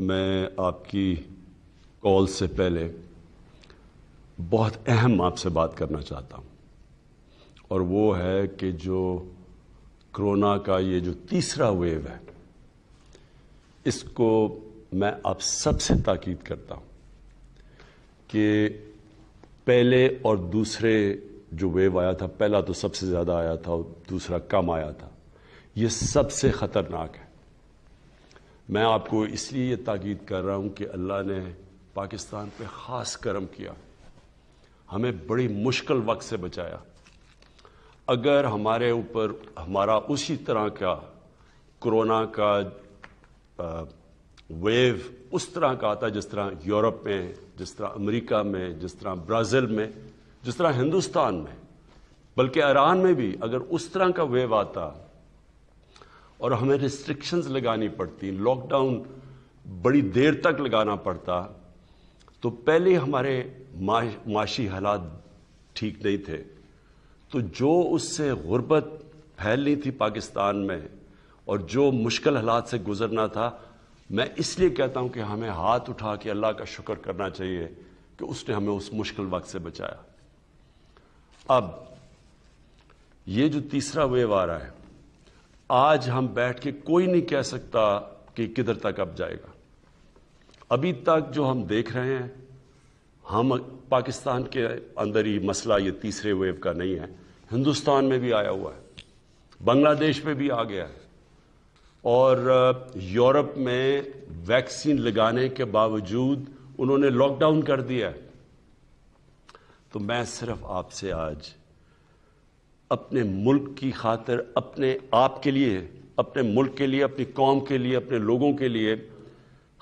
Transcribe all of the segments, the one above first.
मैं आपकी कॉल से पहले बहुत अहम आपसे बात करना चाहता हूँ और वो है कि जो कोरोना का ये जो तीसरा वेव है इसको मैं आप सबसे ताकीद करता हूँ कि पहले और दूसरे जो वेव आया था पहला तो सबसे ज़्यादा आया था और दूसरा कम आया था ये सबसे ख़तरनाक है मैं आपको इसलिए ये ताकीद कर रहा हूँ कि अल्लाह ने पाकिस्तान पे ख़ास करम किया हमें बड़ी मुश्किल वक्त से बचाया अगर हमारे ऊपर हमारा उसी तरह का कोरोना का आ, वेव उस तरह का आता जिस तरह यूरोप में जिस तरह अमेरिका में जिस तरह ब्राज़ील में जिस तरह हिंदुस्तान में बल्कि ईरान में भी अगर उस तरह का वेव आता और हमें रिस्ट्रिक्शंस लगानी पड़ती लॉकडाउन बड़ी देर तक लगाना पड़ता तो पहले हमारे माशी हालात ठीक नहीं थे तो जो उससे गुर्बत फैल रही थी पाकिस्तान में और जो मुश्किल हालात से गुज़रना था मैं इसलिए कहता हूं कि हमें हाथ उठा के अल्लाह का शुक्र करना चाहिए कि उसने हमें उस मुश्किल वक्त से बचाया अब ये जो तीसरा वेव आ रहा है आज हम बैठ के कोई नहीं कह सकता कि किधर तक अब जाएगा अभी तक जो हम देख रहे हैं हम पाकिस्तान के अंदर ही मसला ये तीसरे वेव का नहीं है हिंदुस्तान में भी आया हुआ है बांग्लादेश में भी आ गया है और यूरोप में वैक्सीन लगाने के बावजूद उन्होंने लॉकडाउन कर दिया है तो मैं सिर्फ आपसे आज अपने मुल्क की खातर अपने आप के लिए अपने मुल्क के लिए अपनी कौम के लिए अपने लोगों के लिए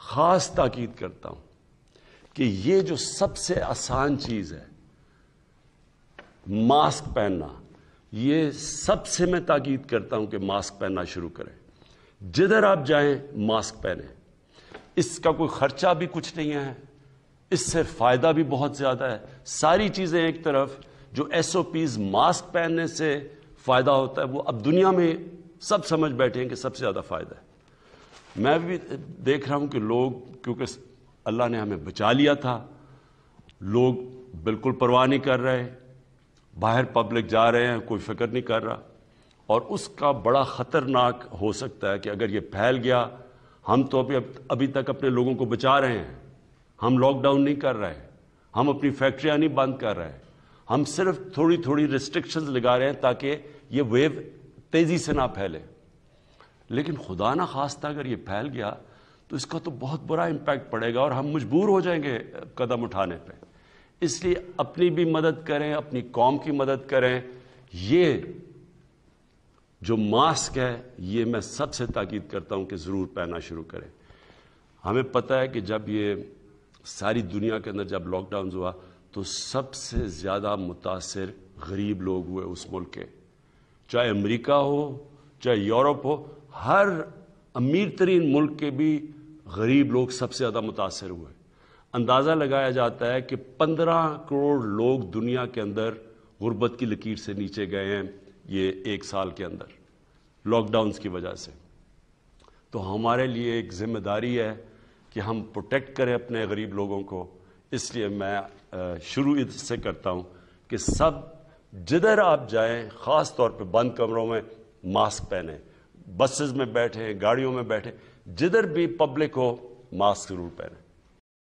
ख़ास ताकीद करता हूं कि ये जो सबसे आसान चीज़ है मास्क पहनना ये सबसे मैं ताकीद करता हूं कि मास्क पहनना शुरू करें जिधर आप जाएं मास्क पहने इसका कोई ख़र्चा भी कुछ नहीं है इससे फ़ायदा भी बहुत ज़्यादा है सारी चीज़ें एक तरफ जो एस ओ पीज मास्क पहनने से फ़ायदा होता है वो अब दुनिया में सब समझ बैठे हैं कि सबसे ज़्यादा फ़ायदा है मैं भी देख रहा हूं कि लोग क्योंकि अल्लाह ने हमें बचा लिया था लोग बिल्कुल परवाह नहीं कर रहे बाहर पब्लिक जा रहे हैं कोई फिक्र नहीं कर रहा और उसका बड़ा ख़तरनाक हो सकता है कि अगर ये फैल गया हम तो अभी अभी तक अपने लोगों को बचा रहे हैं हम लॉकडाउन नहीं कर रहे हैं हम अपनी फैक्ट्रियां नहीं बंद कर रहे हैं हम सिर्फ थोड़ी थोड़ी रिस्ट्रिक्शंस लगा रहे हैं ताकि ये वेव तेज़ी से ना फैले लेकिन खुदा ना खास्ता अगर ये फैल गया तो इसका तो बहुत बुरा इम्पैक्ट पड़ेगा और हम मजबूर हो जाएंगे कदम उठाने पे इसलिए अपनी भी मदद करें अपनी कौम की मदद करें ये जो मास्क है ये मैं सबसे ताकीद करता हूँ कि ज़रूर पहनना शुरू करें हमें पता है कि जब ये सारी दुनिया के अंदर जब लॉकडाउन हुआ तो सबसे ज़्यादा मुतासर गरीब लोग हुए उस मुल्क के चाहे अमेरिका हो चाहे यूरोप हो हर अमीर तरीन मुल्क के भी गरीब लोग सबसे ज़्यादा मुतासर हुए अंदाज़ा लगाया जाता है कि पंद्रह करोड़ लोग दुनिया के अंदर गुर्बत की लकीर से नीचे गए हैं ये एक साल के अंदर लॉकडाउन की वजह से तो हमारे लिए एक जिम्मेदारी है कि हम प्रोटेक्ट करें अपने गरीब लोगों को इसलिए मैं शुरू इससे करता हूँ कि सब जिधर आप जाएं ख़ास तौर पे बंद कमरों में मास्क पहने बसेस में बैठें गाड़ियों में बैठें जिधर भी पब्लिक हो मास्क ज़रूर पहने